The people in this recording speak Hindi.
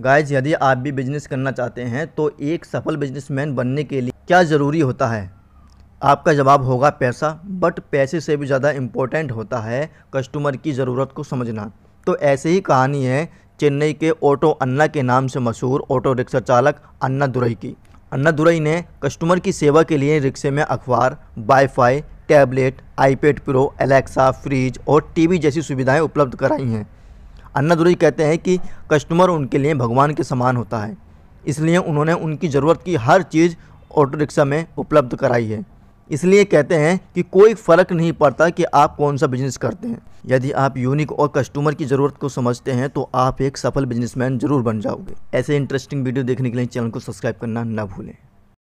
गाइज यदि आप भी बिजनेस करना चाहते हैं तो एक सफल बिजनेसमैन बनने के लिए क्या ज़रूरी होता है आपका जवाब होगा पैसा बट पैसे से भी ज़्यादा इम्पोर्टेंट होता है कस्टमर की ज़रूरत को समझना तो ऐसे ही कहानी है चेन्नई के ऑटो अन्ना के नाम से मशहूर ऑटो रिक्शा चालक अन्ना दुरई की अन्ना दुरई ने कस्टमर की सेवा के लिए रिक्शे में अखबार wifi tablet iPad Pro Alexa fridge और टीवी जैसी सुविधाएं उपलब्ध कराई हैं अन्नादुरई कहते हैं कि कस्टमर उनके लिए भगवान के समान होता है इसलिए उन्होंने उनकी ज़रूरत की हर चीज़ ऑटो रिक्शा में उपलब्ध कराई है इसलिए कहते हैं कि कोई फ़र्क नहीं पड़ता कि आप कौन सा बिजनेस करते हैं यदि आप यूनिक और कस्टमर की ज़रूरत को समझते हैं तो आप एक सफल बिजनेसमैन जरूर बन जाओगे ऐसे इंटरेस्टिंग वीडियो देखने के लिए चैनल को सब्सक्राइब करना ना भूलें